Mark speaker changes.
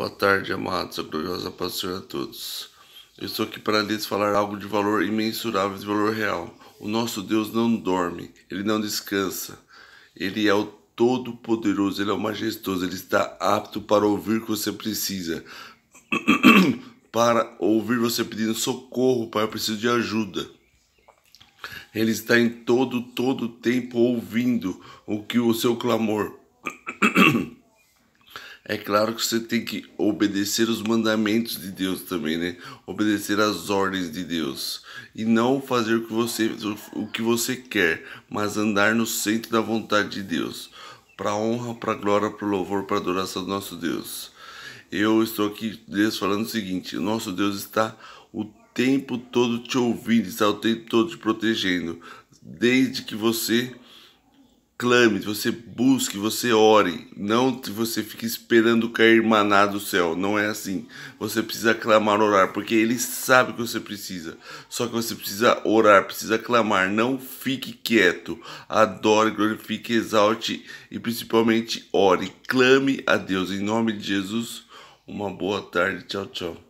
Speaker 1: Boa tarde, amados. A gloriosa pastora a todos. Eu estou aqui para lhes falar algo de valor imensurável, de valor real. O nosso Deus não dorme, ele não descansa. Ele é o todo-poderoso, ele é o majestoso, ele está apto para ouvir o que você precisa. para ouvir você pedindo socorro, Pai, eu preciso de ajuda. Ele está em todo, todo tempo ouvindo o que o seu clamor é claro que você tem que obedecer os mandamentos de Deus também, né? Obedecer às ordens de Deus e não fazer o que você o que você quer, mas andar no centro da vontade de Deus, para honra, para glória, para louvor, para adoração do nosso Deus. Eu estou aqui Deus falando o seguinte: o nosso Deus está o tempo todo te ouvindo, está o tempo todo te protegendo, desde que você clame, você busque, você ore. Não você fique esperando cair maná do céu. Não é assim. Você precisa clamar, orar, porque ele sabe que você precisa. Só que você precisa orar, precisa clamar. Não fique quieto. Adore, glorifique, exalte e principalmente ore. Clame a Deus. Em nome de Jesus, uma boa tarde. Tchau, tchau.